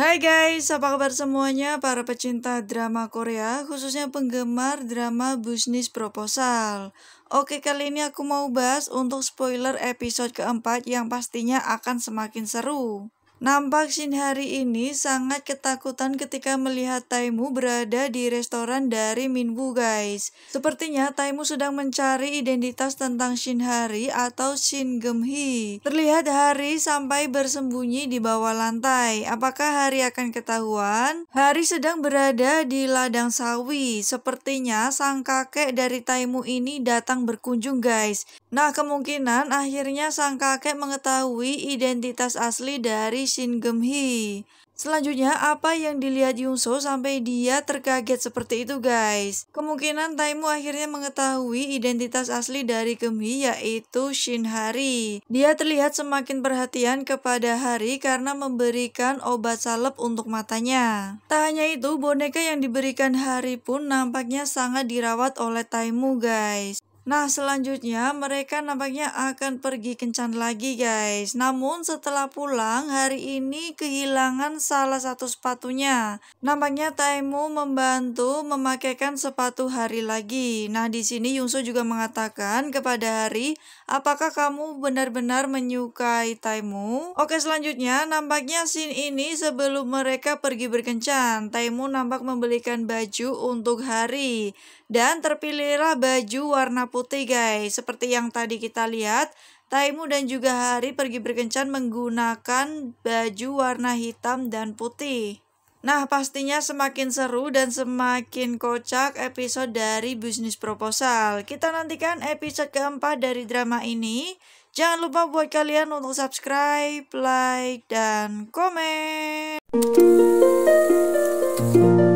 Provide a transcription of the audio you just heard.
Hai guys, apa kabar semuanya para pecinta drama Korea, khususnya penggemar drama bisnis proposal. Oke, kali ini aku mau bahas untuk spoiler episode keempat yang pastinya akan semakin seru. Nampak Shin hari ini sangat ketakutan ketika melihat Taimu berada di restoran dari Minbu guys. Sepertinya Taimu sedang mencari identitas tentang Shin Hari atau Shin Gemhi. Terlihat Hari sampai bersembunyi di bawah lantai. Apakah Hari akan ketahuan? Hari sedang berada di ladang sawi. Sepertinya sang kakek dari Taimu ini datang berkunjung guys. Nah kemungkinan akhirnya sang kakek mengetahui identitas asli dari Shin Geum Hee. Selanjutnya, apa yang dilihat Yungso sampai dia terkaget seperti itu guys? Kemungkinan Taimu akhirnya mengetahui identitas asli dari Gemi yaitu Shin Hari. Dia terlihat semakin perhatian kepada Hari karena memberikan obat salep untuk matanya. Tak hanya itu, boneka yang diberikan Hari pun nampaknya sangat dirawat oleh Taimu guys. Nah, selanjutnya mereka nampaknya akan pergi kencan lagi, guys. Namun setelah pulang, hari ini kehilangan salah satu sepatunya. Nampaknya Taemu membantu memakaikan sepatu Hari lagi. Nah, di sini Yungso juga mengatakan kepada Hari, "Apakah kamu benar-benar menyukai Taemu?" Oke, selanjutnya nampaknya scene ini sebelum mereka pergi berkencan, Taemu nampak membelikan baju untuk Hari dan terpilihlah baju warna putih putih guys. Seperti yang tadi kita lihat, Taimu dan juga Hari pergi berkencan menggunakan baju warna hitam dan putih. Nah, pastinya semakin seru dan semakin kocak episode dari Bisnis Proposal. Kita nantikan episode keempat dari drama ini. Jangan lupa buat kalian untuk subscribe, like, dan komen.